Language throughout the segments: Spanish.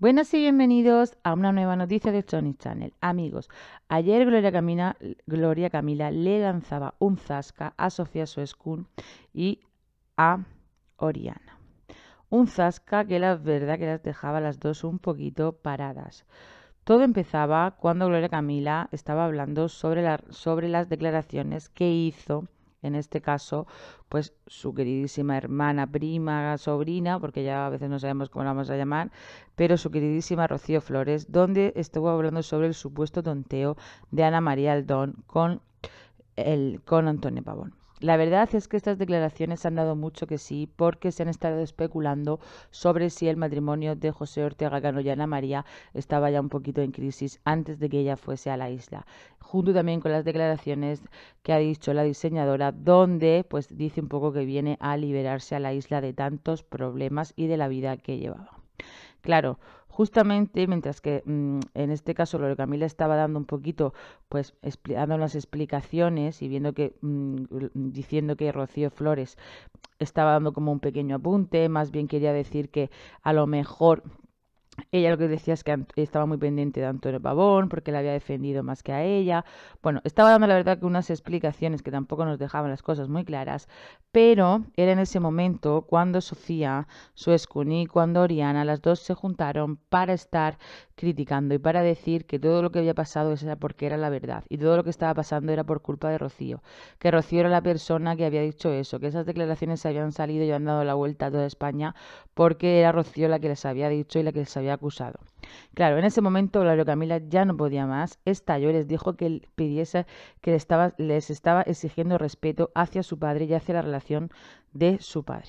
Buenas y bienvenidos a una nueva noticia de Tony Channel. Amigos, ayer Gloria, Camila, le lanzaba un zasca a Sofía Suescun y a Oriana. Un zasca que la verdad que las dejaba las dos un poquito paradas. Todo empezaba cuando Gloria Camila estaba hablando sobre, sobre las declaraciones que hizo en este caso, pues su queridísima hermana, prima, sobrina, porque ya a veces no sabemos cómo la vamos a llamar, pero su queridísima Rocío Flores, donde estuvo hablando sobre el supuesto tonteo de Ana María Aldón con, el, con Antonio Pavón. La verdad es que estas declaraciones han dado mucho que sí porque se han estado especulando sobre si el matrimonio de José Ortega Cano y Ana María estaba ya un poquito en crisis antes de que ella fuese a la isla. Junto también con las declaraciones que ha dicho la diseñadora donde pues dice un poco que viene a liberarse a la isla de tantos problemas y de la vida que llevaba. Claro, justamente mientras que mm, en este caso lo Camila estaba dando un poquito, pues dando las explicaciones y viendo que, mm, diciendo que Rocío Flores estaba dando como un pequeño apunte, más bien quería decir que a lo mejor ella lo que decía es que estaba muy pendiente de Antonio Pavón porque la había defendido más que a ella. Bueno, estaba dando la verdad que unas explicaciones que tampoco nos dejaban las cosas muy claras, pero era en ese momento cuando Sofía, su y cuando Oriana, las dos se juntaron para estar criticando y para decir que todo lo que había pasado era porque era la verdad y todo lo que estaba pasando era por culpa de Rocío, que Rocío era la persona que había dicho eso, que esas declaraciones se habían salido y han dado la vuelta a toda España porque era Rocío la que les había dicho y la que les había acusado. Claro, en ese momento Gloria Camila ya no podía más, estalló y les dijo que pidiese que les estaba, les estaba exigiendo respeto hacia su padre y hacia la relación de su padre.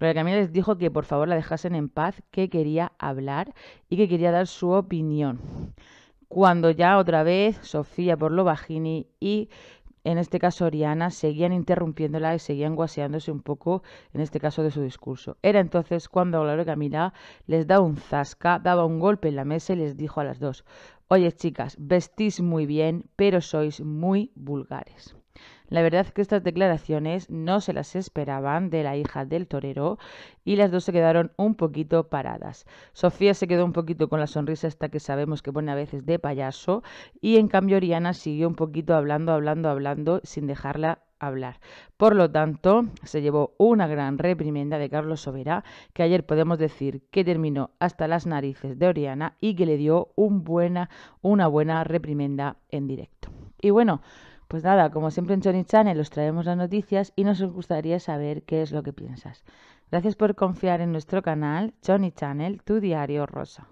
Gloria Camila les dijo que por favor la dejasen en paz, que quería hablar y que quería dar su opinión. Cuando ya otra vez Sofía por lo bajini y en este caso Oriana, seguían interrumpiéndola y seguían guaseándose un poco, en este caso, de su discurso. Era entonces cuando Gloria Camila les da un zasca, daba un golpe en la mesa y les dijo a las dos, Oye chicas, vestís muy bien, pero sois muy vulgares. La verdad es que estas declaraciones no se las esperaban de la hija del torero y las dos se quedaron un poquito paradas. Sofía se quedó un poquito con la sonrisa hasta que sabemos que pone a veces de payaso y en cambio Oriana siguió un poquito hablando, hablando, hablando sin dejarla hablar. Por lo tanto, se llevó una gran reprimenda de Carlos Sobera, que ayer podemos decir que terminó hasta las narices de Oriana y que le dio un buena, una buena reprimenda en directo. Y bueno, pues nada, como siempre en Johnny Channel os traemos las noticias y nos gustaría saber qué es lo que piensas. Gracias por confiar en nuestro canal Johnny Channel, tu diario rosa.